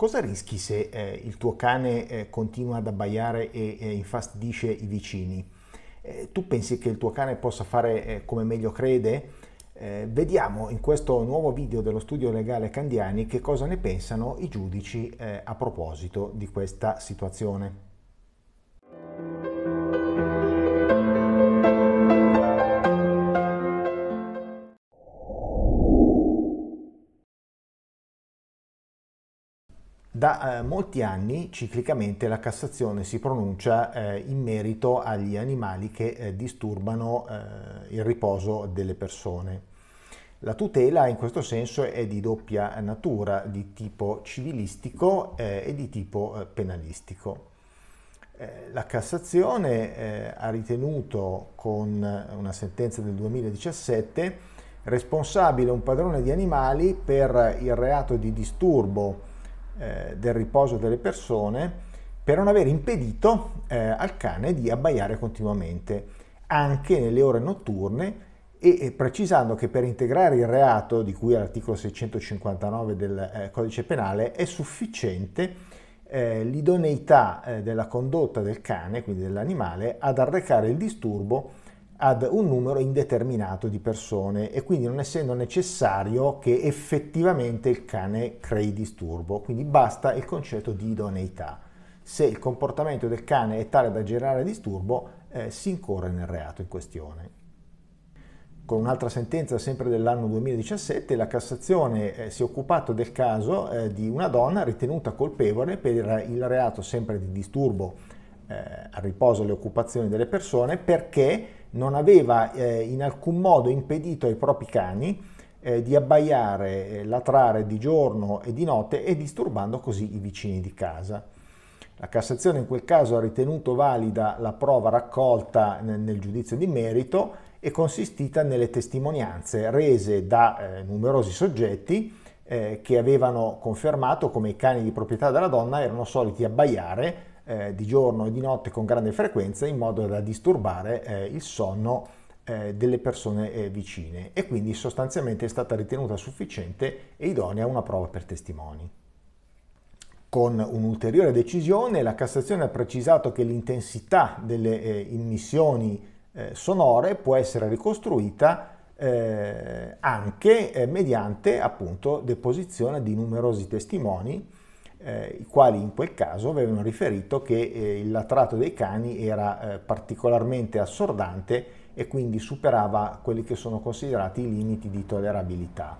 Cosa rischi se eh, il tuo cane eh, continua ad abbaiare e, e infastidisce i vicini? Eh, tu pensi che il tuo cane possa fare eh, come meglio crede? Eh, vediamo in questo nuovo video dello studio legale Candiani che cosa ne pensano i giudici eh, a proposito di questa situazione. Da eh, molti anni ciclicamente la Cassazione si pronuncia eh, in merito agli animali che eh, disturbano eh, il riposo delle persone. La tutela in questo senso è di doppia natura, di tipo civilistico eh, e di tipo eh, penalistico. La Cassazione ha ritenuto con una sentenza del 2017 responsabile un padrone di animali per il reato di disturbo eh, del riposo delle persone per non aver impedito eh, al cane di abbaiare continuamente, anche nelle ore notturne, e precisando che per integrare il reato di cui all'articolo 659 del eh, codice penale è sufficiente eh, l'idoneità eh, della condotta del cane, quindi dell'animale, ad arrecare il disturbo ad un numero indeterminato di persone e quindi non essendo necessario che effettivamente il cane crei disturbo, quindi basta il concetto di idoneità. Se il comportamento del cane è tale da generare disturbo, eh, si incorre nel reato in questione. Con un'altra sentenza sempre dell'anno 2017 la Cassazione eh, si è occupata del caso eh, di una donna ritenuta colpevole per il reato sempre di disturbo eh, a riposo le occupazioni delle persone perché non aveva eh, in alcun modo impedito ai propri cani eh, di abbaiare, eh, latrare di giorno e di notte e disturbando così i vicini di casa. La Cassazione in quel caso ha ritenuto valida la prova raccolta nel, nel giudizio di merito e consistita nelle testimonianze rese da eh, numerosi soggetti eh, che avevano confermato come i cani di proprietà della donna erano soliti abbaiare eh, di giorno e di notte con grande frequenza in modo da disturbare eh, il sonno eh, delle persone eh, vicine e quindi sostanzialmente è stata ritenuta sufficiente e idonea una prova per testimoni. Con un'ulteriore decisione la Cassazione ha precisato che l'intensità delle eh, immissioni eh, sonore può essere ricostruita anche mediante appunto deposizione di numerosi testimoni eh, i quali in quel caso avevano riferito che eh, il latrato dei cani era eh, particolarmente assordante e quindi superava quelli che sono considerati i limiti di tollerabilità.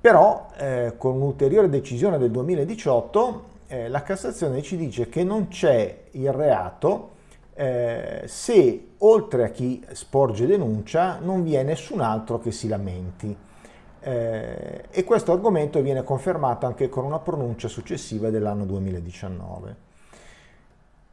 Però eh, con un'ulteriore decisione del 2018 eh, la Cassazione ci dice che non c'è il reato eh, se oltre a chi sporge denuncia non vi è nessun altro che si lamenti eh, e questo argomento viene confermato anche con una pronuncia successiva dell'anno 2019.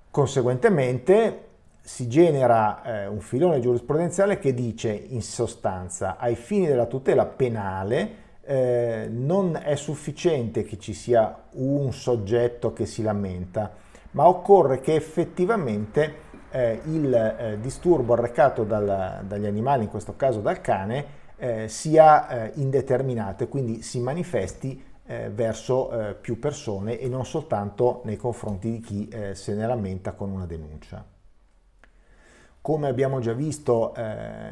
Conseguentemente si genera eh, un filone giurisprudenziale che dice in sostanza ai fini della tutela penale eh, non è sufficiente che ci sia un soggetto che si lamenta, ma occorre che effettivamente eh, il eh, disturbo arrecato dal, dagli animali, in questo caso dal cane, eh, sia eh, indeterminato e quindi si manifesti eh, verso eh, più persone e non soltanto nei confronti di chi eh, se ne lamenta con una denuncia. Come abbiamo già visto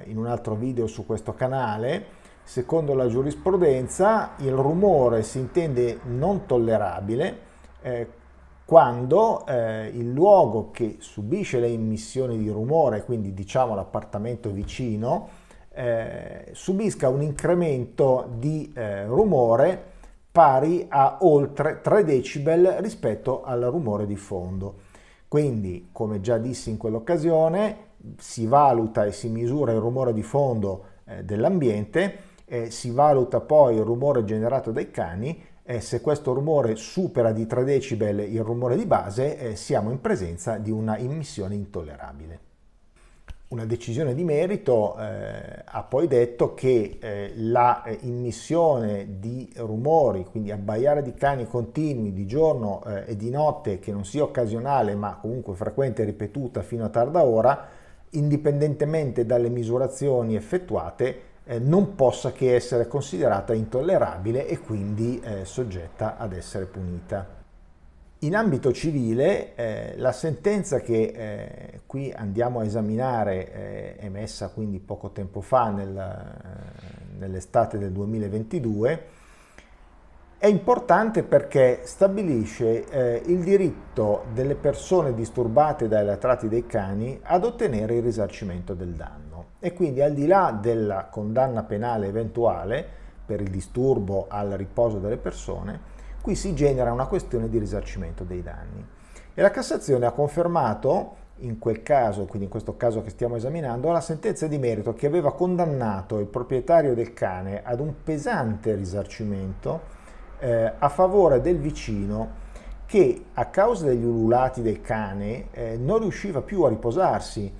in un altro video su questo canale, secondo la giurisprudenza il rumore si intende non tollerabile quando eh, il luogo che subisce le emissioni di rumore, quindi diciamo l'appartamento vicino, eh, subisca un incremento di eh, rumore pari a oltre 3 decibel rispetto al rumore di fondo. Quindi, come già dissi in quell'occasione, si valuta e si misura il rumore di fondo eh, dell'ambiente, si valuta poi il rumore generato dai cani e se questo rumore supera di 3 decibel il rumore di base, eh, siamo in presenza di una immissione intollerabile una decisione di merito eh, ha poi detto che eh, la eh, immissione di rumori, quindi abbaiare di cani continui di giorno eh, e di notte, che non sia occasionale ma comunque frequente e ripetuta fino a tarda ora, indipendentemente dalle misurazioni effettuate, eh, non possa che essere considerata intollerabile e quindi soggetta ad essere punita. In ambito civile eh, la sentenza che eh, qui andiamo a esaminare eh, emessa quindi poco tempo fa nel, eh, nell'estate del 2022 è importante perché stabilisce eh, il diritto delle persone disturbate dai latrati dei cani ad ottenere il risarcimento del danno e quindi al di là della condanna penale eventuale per il disturbo al riposo delle persone qui si genera una questione di risarcimento dei danni. E la Cassazione ha confermato in quel caso, quindi in questo caso che stiamo esaminando, la sentenza di merito che aveva condannato il proprietario del cane ad un pesante risarcimento eh, a favore del vicino che a causa degli ululati del cane eh, non riusciva più a riposarsi,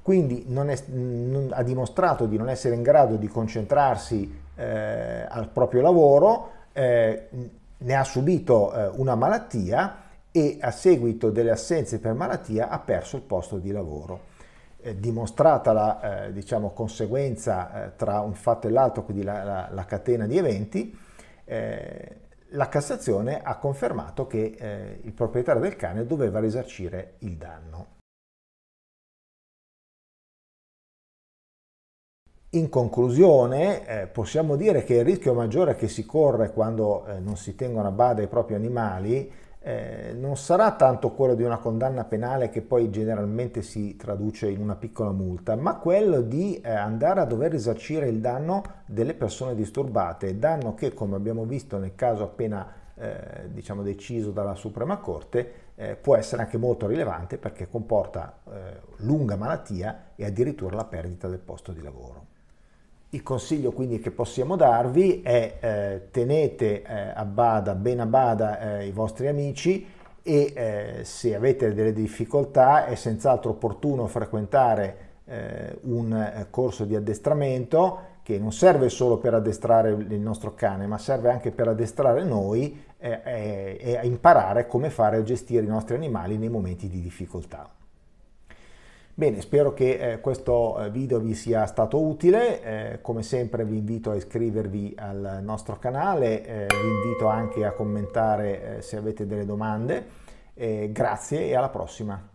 quindi non è, non, ha dimostrato di non essere in grado di concentrarsi eh, al proprio lavoro eh, ne ha subito eh, una malattia e a seguito delle assenze per malattia ha perso il posto di lavoro. Eh, dimostrata la eh, diciamo, conseguenza eh, tra un fatto e l'altro, quindi la, la, la, catena di eventi, eh, la Cassazione ha confermato che eh, il proprietario del cane doveva risarcire il danno. In conclusione eh, possiamo dire che il rischio maggiore che si corre quando eh, non si tengono a bada i propri animali eh, non sarà tanto quello di una condanna penale che poi generalmente si traduce in una piccola multa, ma quello di eh, andare a dover risarcire il danno delle persone disturbate, danno che come abbiamo visto nel caso appena eh, diciamo deciso dalla Suprema Corte eh, può essere anche molto rilevante perché comporta eh, lunga malattia e addirittura la perdita del posto di lavoro. Il consiglio quindi che possiamo darvi è eh, tenete eh, a bada, ben a bada eh, i vostri amici e eh, se avete delle difficoltà è senz'altro opportuno frequentare eh, un eh, corso di addestramento che non serve solo per addestrare il nostro cane, ma serve anche per addestrare noi e imparare come fare a gestire i nostri animali nei momenti di difficoltà. Bene, spero che eh, questo eh, video vi sia stato utile, eh, come sempre vi invito a iscrivervi al nostro canale, eh, vi invito anche a commentare eh, se avete delle domande, eh, grazie e alla prossima!